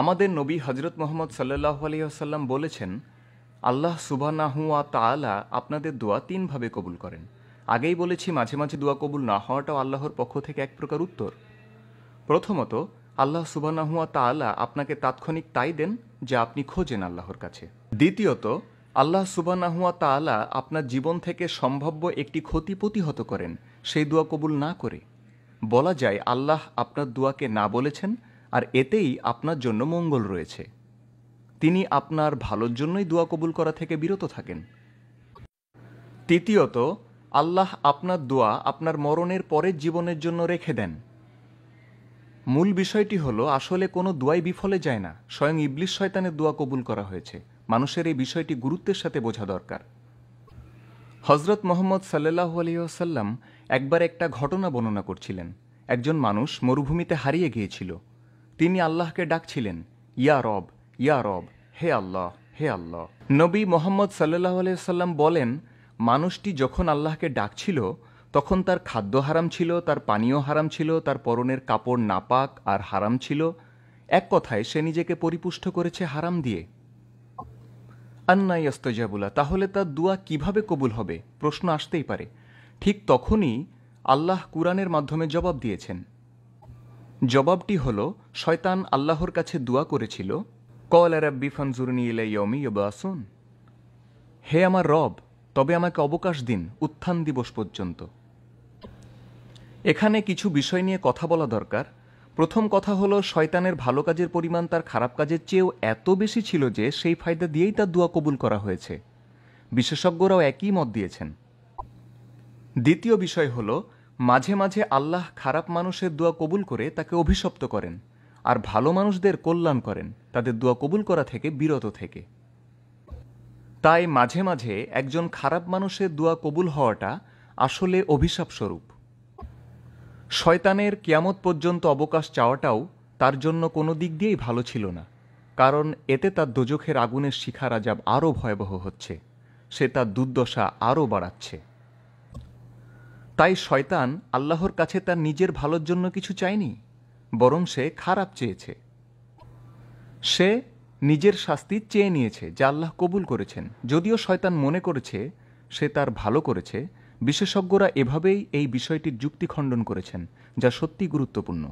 আমাদের নবী হজরত মোহাম্মদ সাল্লাহ আলিয়াসাল্লাম বলেছেন আল্লাহ সুবাহ তালা আপনাদের দোয়া তিনভাবে কবুল করেন আগেই বলেছি মাঝে মাঝে দোয়া কবুল না হওয়াটাও আল্লাহর পক্ষ থেকে এক প্রকার উত্তর প্রথমত আল্লাহ সুবানাহুয়া তালা আপনাকে তাৎক্ষণিক তাই দেন যা আপনি খোঁজেন আল্লাহর কাছে দ্বিতীয়ত আল্লাহ সুবানাহুয়া তালা আপনার জীবন থেকে সম্ভাব্য একটি ক্ষতি প্রতিহত করেন সেই দোয়া কবুল না করে বলা যায় আল্লাহ আপনার দোয়াকে না বলেছেন আর এতেই আপনার জন্য মঙ্গল রয়েছে তিনি আপনার ভালোর জন্যই দোয়া কবুল করা থেকে বিরত থাকেন তৃতীয়ত আল্লাহ আপনার দোয়া আপনার মরণের পরের জীবনের জন্য রেখে দেন মূল বিষয়টি হলো আসলে কোনো দোয়াই বিফলে যায় না স্বয়ং ইবলিশ শয়তানের দোয়া কবুল করা হয়েছে মানুষের এই বিষয়টি গুরুত্বের সাথে বোঝা দরকার হজরত মোহাম্মদ সাল্লাহু আলিয়াসাল্লাম একবার একটা ঘটনা বর্ণনা করছিলেন একজন মানুষ মরুভূমিতে হারিয়ে গিয়েছিল তিনি আল্লাহকে ডাকছিলেন ইয়া রব ইয়া রব হে আল্লাহ হে আল্লাহ নবী মোহাম্মদ সাল্লাহ আলাইসাল্লাম বলেন মানুষটি যখন আল্লাহকে ডাকছিল তখন তার খাদ্য হারাম ছিল তার পানীয় হারাম ছিল তার পরনের কাপড় নাপাক আর হারাম ছিল এক কথায় সে নিজেকে পরিপুষ্ট করেছে হারাম দিয়ে আন্না ইয়স্তজাবুলা তাহলে তার দুয়া কিভাবে কবুল হবে প্রশ্ন আসতেই পারে ঠিক তখনই আল্লাহ কুরআনের মাধ্যমে জবাব দিয়েছেন জবাবটি হল শয়তান আল্লাহর কাছে দোয়া করেছিল কল আরাব্বি ফানজুরনি ইলাই ইয়মি ইবাসুন হে আমার রব তবে আমাকে অবকাশ দিন উত্থান দিবস পর্যন্ত এখানে কিছু বিষয় নিয়ে কথা বলা দরকার প্রথম কথা হলো শয়তানের ভালো কাজের পরিমাণ তার খারাপ কাজের চেয়েও এত বেশি ছিল যে সেই ফায়দা দিয়েই তার দোয়া কবুল করা হয়েছে বিশেষজ্ঞরাও একই মত দিয়েছেন দ্বিতীয় বিষয় হলো মাঝে মাঝে আল্লাহ খারাপ মানুষের দোয়া কবুল করে তাকে অভিশপ্ত করেন আর ভালো মানুষদের কল্যাণ করেন তাদের দোয়া কবুল করা থেকে বিরত থেকে তাই মাঝে মাঝে একজন খারাপ মানুষের দোয়া কবুল হওয়াটা আসলে অভিশাপ স্বরূপ শয়তানের কিয়ামত পর্যন্ত অবকাশ চাওয়াটাও তার জন্য কোনো দিক দিয়েই ভালো ছিল না কারণ এতে তার দোজখের আগুনের শিখার আজাব আরও ভয়াবহ হচ্ছে সে তার দুর্দশা আরও বাড়াচ্ছে তাই শয়তান আল্লাহর কাছে তার নিজের ভালোর জন্য কিছু চায়নি বরং সে খারাপ চেয়েছে সে নিজের শাস্তি চেয়ে নিয়েছে যা আল্লাহ কবুল করেছেন যদিও শয়তান মনে করেছে সে তার ভালো করেছে বিশেষজ্ঞরা এভাবেই এই বিষয়টির যুক্তি খণ্ডন করেছেন যা সত্যি গুরুত্বপূর্ণ